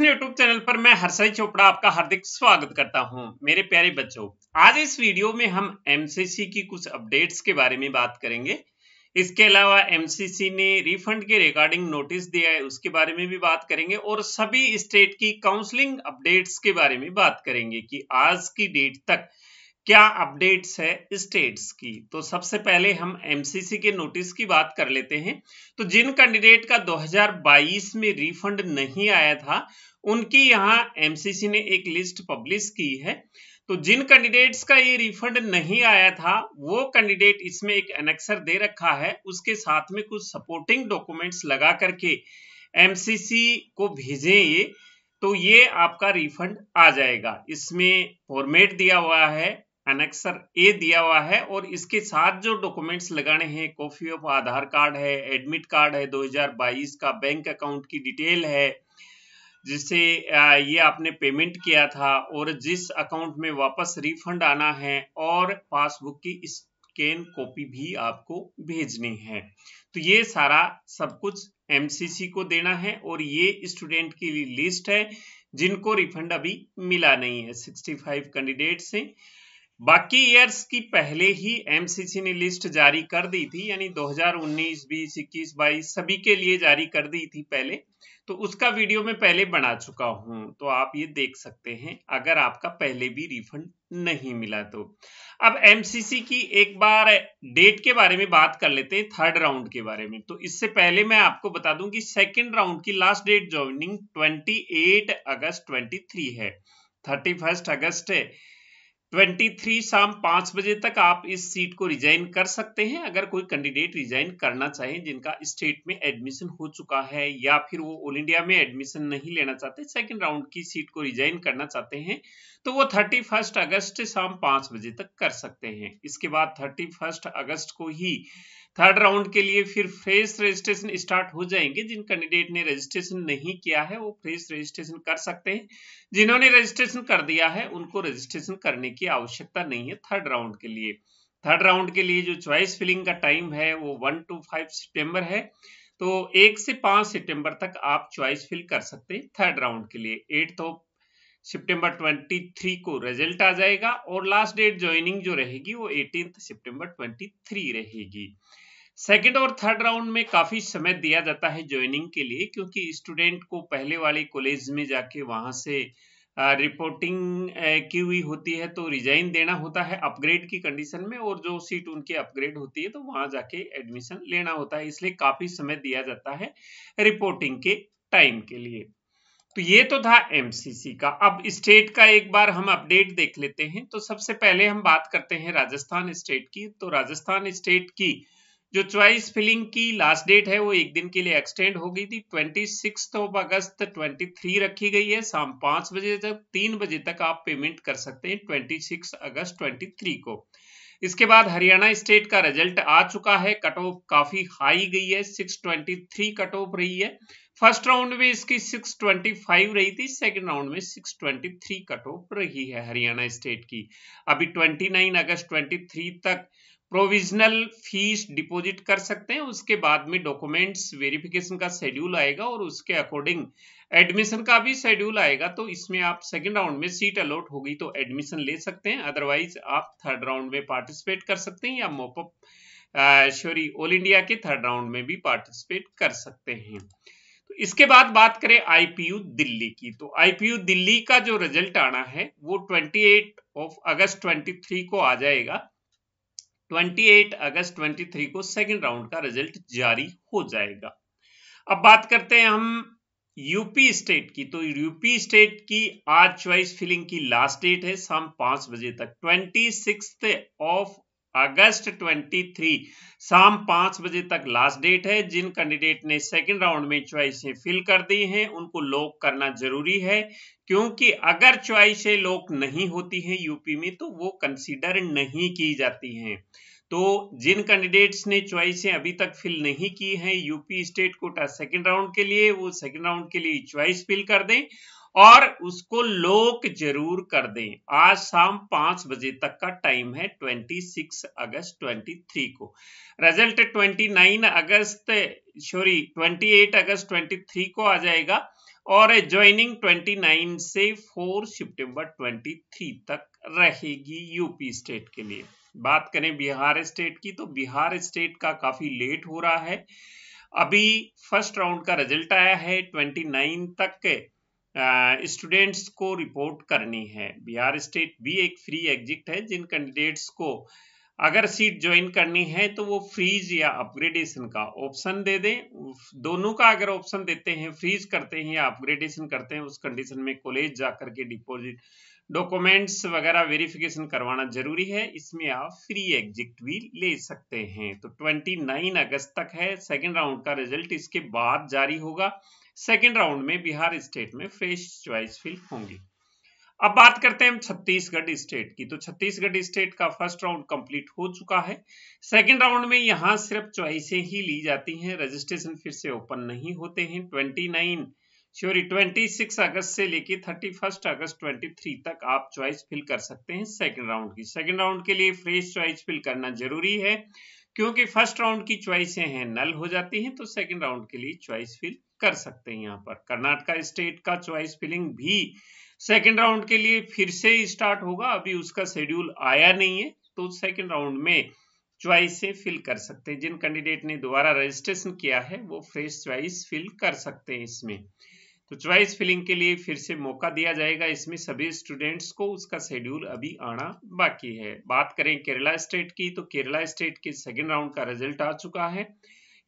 education YouTube channel पर मैं हर्षय चोपड़ा आपका हार्दिक स्वागत करता हूं मेरे प्यारे बच्चों आज इस वीडियो में हम एमसीसी की कुछ अपडेट्स के बारे में बात करेंगे इसके अलावा एमसीसी ने रिफंड के रिगार्डिंग नोटिस दिया है उसके बारे में भी बात करेंगे और सभी स्टेट की काउंसलिंग अपडेट्स के बारे में बात करेंगे कि आज की डेट तक क्या अपडेट्स है स्टेट्स की तो सबसे पहले हम एमसीसी के नोटिस की बात कर लेते हैं तो जिन कैंडिडेट का 2022 में रिफंड नहीं आया था उनकी यहाँ एमसीसी ने एक लिस्ट पब्लिश की है तो जिन कैंडिडेट्स का ये रिफंड नहीं आया था वो कैंडिडेट इसमें एक एनेक्सर दे रखा है उसके साथ में कुछ सपोर्टिंग डॉक्यूमेंट्स लगा करके एमसीसी को भेजें ये तो ये आपका रिफंड आ जाएगा इसमें फॉर्मेट दिया हुआ है एनेक्सर ए दिया हुआ है और इसके साथ जो डॉक्यूमेंट्स लगाने हैं कॉपी ऑफ आधार कार्ड है एडमिट कार्ड है दो का बैंक अकाउंट की डिटेल है जिसे ये आपने पेमेंट किया था और जिस अकाउंट में वापस रिफंड आना है और पासबुक की स्कैन कॉपी भी आपको भेजनी है तो ये सारा सब कुछ एमसीसी को देना है और ये स्टूडेंट की लिस्ट है जिनको रिफंड अभी मिला नहीं है 65 कैंडिडेट से बाकी ईयर्स की पहले ही एमसीसी ने लिस्ट जारी कर दी थी यानी 2019, 20, 21, 22 सभी के लिए जारी कर दी थी पहले तो उसका वीडियो मैं पहले बना चुका हूं तो आप ये देख सकते हैं अगर आपका पहले भी रिफंड नहीं मिला तो अब एमसीसी की एक बार डेट के बारे में बात कर लेते हैं थर्ड राउंड के बारे में तो इससे पहले मैं आपको बता दूं कि सेकेंड राउंड की लास्ट डेट ज्वाइनिंग ट्वेंटी अगस्त ट्वेंटी है थर्टी अगस्त है 23 शाम पांच बजे तक आप इस सीट को रिजाइन कर सकते हैं अगर कोई कैंडिडेट रिजाइन करना चाहे जिनका स्टेट में एडमिशन हो चुका है या फिर वो ऑल इंडिया में एडमिशन नहीं लेना चाहते सेकंड राउंड की सीट को रिजाइन करना चाहते हैं तो वो थर्टी फर्स्ट अगस्त शाम पांच बजे तक कर सकते हैं इसके बाद थर्टी फर्स्ट अगस्त को ही थर्ड राउंड के लिए फिर फ्रेश रजिस्ट्रेशन स्टार्ट हो जाएंगे जिन कैंडिडेट ने रजिस्ट्रेशन नहीं किया है वो फ्रेश रजिस्ट्रेशन कर सकते हैं जिन्होंने रजिस्ट्रेशन कर दिया है उनको रजिस्ट्रेशन करने की आवश्यकता नहीं है थर्ड राउंड के लिए थर्ड राउंड के लिए जो चॉइस फिलिंग का टाइम है वो वन टू फाइव सितंबर है तो एक से पांच सितंबर तक आप चॉइस फिल कर सकते हैं थर्ड राउंड के लिए एट्थ ऑफ सितंबर 23 को रिजल्ट आ जाएगा और लास्ट डेट ज्वाइनिंग जो रहेगी वो एटीन सितंबर 23 रहेगी सेकेंड और थर्ड राउंड में काफी समय दिया जाता है ज्वाइनिंग के लिए क्योंकि स्टूडेंट को पहले वाले कॉलेज में जाके वहां से रिपोर्टिंग की हुई होती है तो रिजाइन देना होता है अपग्रेड की कंडीशन में और जो सीट उनकी अपग्रेड होती है तो वहां जाके एडमिशन लेना होता है इसलिए काफी समय दिया जाता है रिपोर्टिंग के टाइम के लिए तो ये तो था एमसीसी का अब स्टेट का एक बार हम अपडेट देख लेते हैं तो सबसे पहले हम बात करते हैं राजस्थान स्टेट की तो राजस्थान स्टेट की जो चॉइस फिलिंग की लास्ट डेट है वो एक दिन के लिए एक्सटेंड हो गई थी ट्वेंटी सिक्स अगस्त ट्वेंटी थ्री रखी गई है शाम पांच बजे तक तीन बजे तक आप पेमेंट कर सकते हैं ट्वेंटी सिक्स अगस्त ट्वेंटी थ्री को इसके बाद हरियाणा स्टेट का रिजल्ट आ चुका है कट ऑफ काफी हाई गई है six twenty three cut off रही है फर्स्ट राउंड में इसकी 625 रही थी सेकंड राउंड में 623 कट ऑफ रही है हरियाणा स्टेट की अभी 29 अगस्त 23 तक प्रोविजनल फीस डिपॉजिट कर सकते हैं उसके बाद में डॉक्यूमेंट्स वेरिफिकेशन का शेड्यूल आएगा और उसके अकॉर्डिंग एडमिशन का भी शेड्यूल आएगा तो इसमें आप सेकंड राउंड में सीट अलॉट होगी तो एडमिशन ले सकते हैं अदरवाइज आप थर्ड राउंड में पार्टिसिपेट कर सकते हैं या मोपअप सॉरी ऑल इंडिया के थर्ड राउंड में भी पार्टिसिपेट कर सकते हैं इसके बाद बात करें आईपीयू दिल्ली की तो आईपीयू दिल्ली का जो रिजल्ट आना है वो 28 ऑफ अगस्त 23 को आ जाएगा 28 अगस्त 23 को सेकंड राउंड का रिजल्ट जारी हो जाएगा अब बात करते हैं हम यूपी स्टेट की तो यूपी स्टेट की आज चॉइस फिलिंग की लास्ट डेट है शाम पांच बजे तक ट्वेंटी ऑफ अगस्त 23 शाम पांच बजे तक लास्ट डेट है जिन कैंडिडेट ने सेकंड राउंड में च्वाइसें फिल कर दी हैं उनको लॉक करना जरूरी है क्योंकि अगर च्वाइसें लॉक नहीं होती हैं यूपी में तो वो कंसीडर नहीं की जाती हैं तो जिन कैंडिडेट्स ने च्वाइसें अभी तक फिल नहीं की हैं UP state quota second round के लिए वो सेकंड राउंड के लिए च्वाइस फिल कर दें और उसको लोक जरूर कर दें आज शाम पांच बजे तक का टाइम है 26 अगस्त 23 को रिजल्ट 29 अगस्त सॉरी 28 अगस्त 23 को आ जाएगा और ज्वाइनिंग 29 से 4 सितंबर 23 तक रहेगी यूपी स्टेट के लिए बात करें बिहार स्टेट की तो बिहार स्टेट का काफी लेट हो रहा है अभी फर्स्ट राउंड का रिजल्ट आया है 29 तक स्टूडेंट्स को रिपोर्ट करनी है बिहार स्टेट भी एक फ्री एग्जिट है जिन कैंडिडेट्स को अगर सीट ज्वाइन करनी है तो वो फ्रीज या अपग्रेडेशन का ऑप्शन दे दें दोनों का अगर ऑप्शन देते हैं फ्रीज करते हैं या अपग्रेडेशन करते हैं उस कंडीशन में कॉलेज जाकर के डिपॉजिट डॉक्यूमेंट्स वगैरह वेरिफिकेशन करवाना जरूरी है इसमें आप फ्री एग्जिट भी ले सकते हैं तो 29 अगस्त तक है सेकेंड राउंड का रिजल्ट इसके बाद जारी होगा सेकेंड राउंड में बिहार स्टेट में फ्रेश चॉइस फिल होंगी अब बात करते हैं हम छत्तीसगढ़ स्टेट की तो छत्तीसगढ़ स्टेट का फर्स्ट राउंड कंप्लीट हो चुका है सेकंड राउंड में यहाँ सिर्फ चॉइसें ही ली जाती हैं रजिस्ट्रेशन फिर से ओपन नहीं होते हैं 29 श्योरी 26 अगस्त से लेके 31 अगस्त 23 तक आप चॉइस फिल कर सकते हैं सेकंड राउंड की सेकंड राउंड के लिए फ्रेश चॉइस फिल करना जरूरी है क्योंकि फर्स्ट राउंड की चॉइसें हैं नल हो जाती हैं तो सेकंड राउंड के लिए चॉइस फिल कर सकते हैं यहाँ पर कर्नाटका स्टेट का चॉइस फिलिंग भी सेकेंड राउंड के लिए फिर से स्टार्ट होगा अभी उसका शेड्यूल आया नहीं है तो सेकेंड राउंड में च्वाइस से फिल कर सकते हैं जिन कैंडिडेट ने दोबारा रजिस्ट्रेशन किया है वो फ्रेश च्वाइस फिल कर सकते हैं इसमें तो चॉइस फिलिंग के लिए फिर से मौका दिया जाएगा इसमें सभी स्टूडेंट्स को उसका शेड्यूल अभी आना बाकी है बात करें केरला स्टेट की तो केरला स्टेट के सेकेंड राउंड का रिजल्ट आ चुका है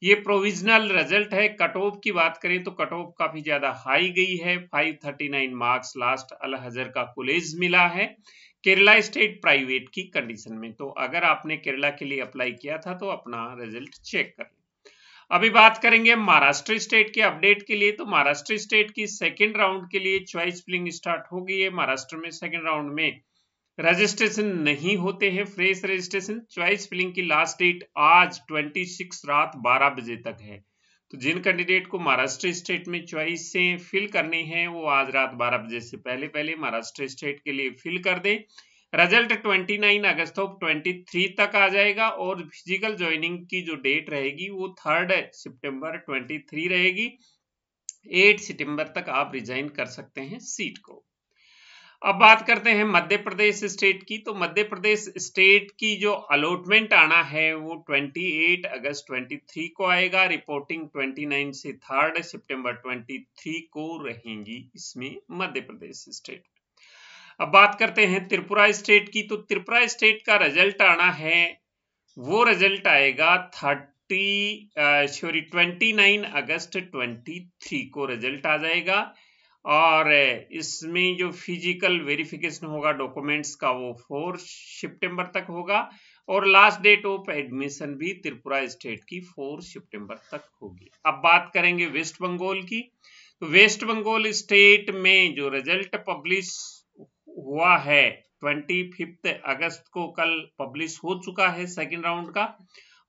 ये प्रोविजनल रिजल्ट है कट ऑफ की बात करें तो कट ऑफ काफी ज्यादा हाई गई है 539 मार्क्स लास्ट अल हजर का कॉलेज मिला है केरला स्टेट प्राइवेट की कंडीशन में तो अगर आपने केरला के लिए अप्लाई किया था तो अपना रिजल्ट चेक कर लें अभी बात करेंगे महाराष्ट्र स्टेट के अपडेट के लिए तो महाराष्ट्र स्टेट की सेकेंड राउंड के लिए चॉइस फिलिंग स्टार्ट हो गई है महाराष्ट्र में सेकेंड राउंड में रजिस्ट्रेशन नहीं होते हैं फ्रेश रजिस्ट्रेशन चॉइस फिलिंग की लास्ट डेट आज 26 रात 12 बजे तक है तो जिन कैंडिडेट को महाराष्ट्र स्टेट में चॉइस से फिल करनी है वो आज रात 12 बजे से पहले पहले महाराष्ट्र स्टेट के लिए फिल कर दें रिजल्ट 29 अगस्त ऑफ 23 तक आ जाएगा और फिजिकल ज्वाइनिंग की जो डेट रहेगी वो थर्ड सितंबर 23 रहेगी 8 सितंबर तक आप रिजाइन कर सकते हैं सीट को अब बात करते हैं मध्य प्रदेश स्टेट की तो मध्य प्रदेश स्टेट की जो अलॉटमेंट आना है वो 28 अगस्त 23 को आएगा रिपोर्टिंग 29 से थर्ड सितंबर 23 को रहेंगी इसमें मध्य प्रदेश स्टेट अब बात करते हैं त्रिपुरा स्टेट की तो त्रिपुरा स्टेट का रिजल्ट आना है वो रिजल्ट आएगा थर्टी सॉरी ट्वेंटी नाइन अगस्त ट्वेंटी थ्री को रिजल्ट आ जाएगा और इसमें जो फिजिकल वेरिफिकेशन होगा डॉक्यूमेंट्स का वो फोर सितंबर तक होगा और लास्ट डेट ऑफ एडमिशन भी त्रिपुरा स्टेट की फोर सितंबर तक होगी अब बात करेंगे वेस्ट बंगाल की तो वेस्ट बंगाल स्टेट में जो रिजल्ट पब्लिश हुआ है ट्वेंटी फिफ्थ अगस्त को कल पब्लिश हो चुका है सेकेंड राउंड का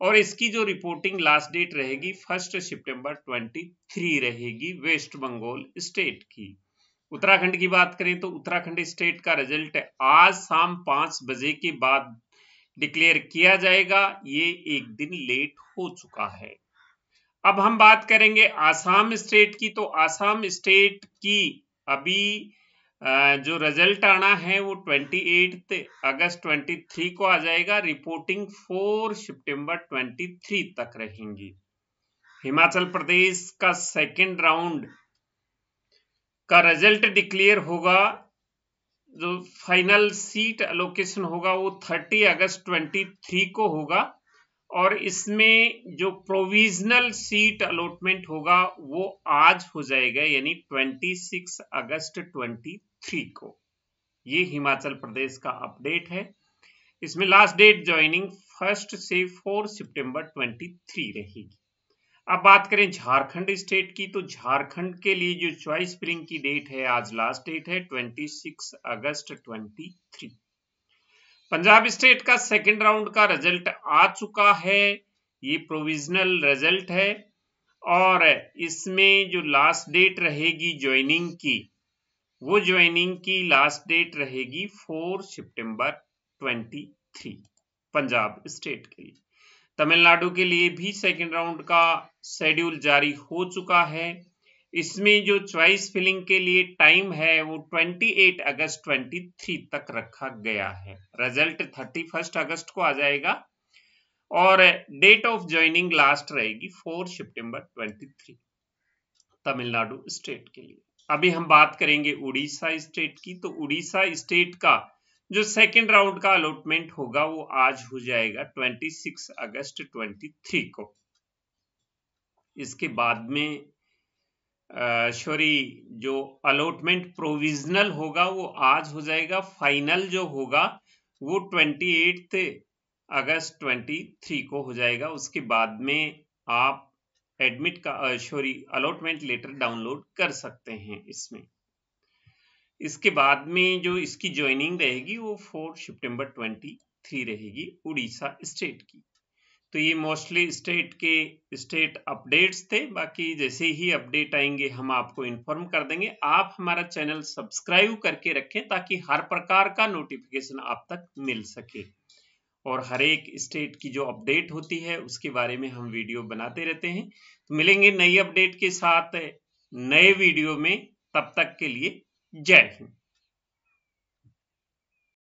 और इसकी जो रिपोर्टिंग लास्ट डेट रहेगी फर्स्ट सितंबर 23 रहेगी वेस्ट बंगाल स्टेट की उत्तराखंड की बात करें तो उत्तराखंड स्टेट का रिजल्ट आज शाम पांच बजे के बाद डिक्लेयर किया जाएगा ये एक दिन लेट हो चुका है अब हम बात करेंगे आसाम स्टेट की तो आसाम स्टेट की अभी जो रिजल्ट आना है वो ट्वेंटी एट अगस्त ट्वेंटी थ्री को आ जाएगा रिपोर्टिंग फोर सितंबर ट्वेंटी थ्री तक रहेंगी हिमाचल प्रदेश का सेकेंड राउंड का रिजल्ट डिक्लेयर होगा जो फाइनल सीट अलोकेशन होगा वो थर्टी अगस्त ट्वेंटी थ्री को होगा और इसमें जो प्रोविजनल सीट अलॉटमेंट होगा वो आज हो जाएगा यानी 26 अगस्त 23 को ये हिमाचल प्रदेश का अपडेट है इसमें लास्ट डेट ज्वाइनिंग फर्स्ट से फोर सितंबर 23 रहेगी अब बात करें झारखंड स्टेट की तो झारखंड के लिए जो चॉइस फिलिंग की डेट है आज लास्ट डेट है 26 अगस्त 23 पंजाब स्टेट का सेकेंड राउंड का रिजल्ट आ चुका है ये प्रोविजनल रिजल्ट है और इसमें जो लास्ट डेट रहेगी ज्वाइनिंग की वो ज्वाइनिंग की लास्ट डेट रहेगी फोर सितंबर 23 पंजाब स्टेट के लिए तमिलनाडु के लिए भी सेकेंड राउंड का शेड्यूल जारी हो चुका है इसमें जो चॉइस फिलिंग के लिए टाइम है वो 28 अगस्त 23 तक रखा गया है रिजल्ट 31 अगस्त को आ जाएगा और डेट ऑफ ज्वाइनिंग लास्ट रहेगी 4 सितंबर 23 तमिलनाडु स्टेट के लिए अभी हम बात करेंगे उड़ीसा स्टेट की तो उड़ीसा स्टेट का जो सेकंड राउंड का अलॉटमेंट होगा वो आज हो जाएगा 26 अगस्त 23 को इसके बाद में सॉरी जो अलॉटमेंट प्रोविजनल होगा वो आज हो जाएगा फाइनल जो होगा वो ट्वेंटी एट्थ अगस्त ट्वेंटी थ्री को हो जाएगा उसके बाद में आप एडमिट का सॉरी अलॉटमेंट लेटर डाउनलोड कर सकते हैं इसमें इसके बाद में जो इसकी ज्वाइनिंग रहेगी वो फोर सितंबर ट्वेंटी थ्री रहेगी उड़ीसा स्टेट की तो ये मोस्टली स्टेट के स्टेट अपडेट्स थे बाकी जैसे ही अपडेट आएंगे हम आपको इन्फॉर्म कर देंगे आप हमारा चैनल सब्सक्राइब करके रखें ताकि हर प्रकार का नोटिफिकेशन आप तक मिल सके और हर एक स्टेट की जो अपडेट होती है उसके बारे में हम वीडियो बनाते रहते हैं तो मिलेंगे नई अपडेट के साथ नए वीडियो में तब तक के लिए जय हिंद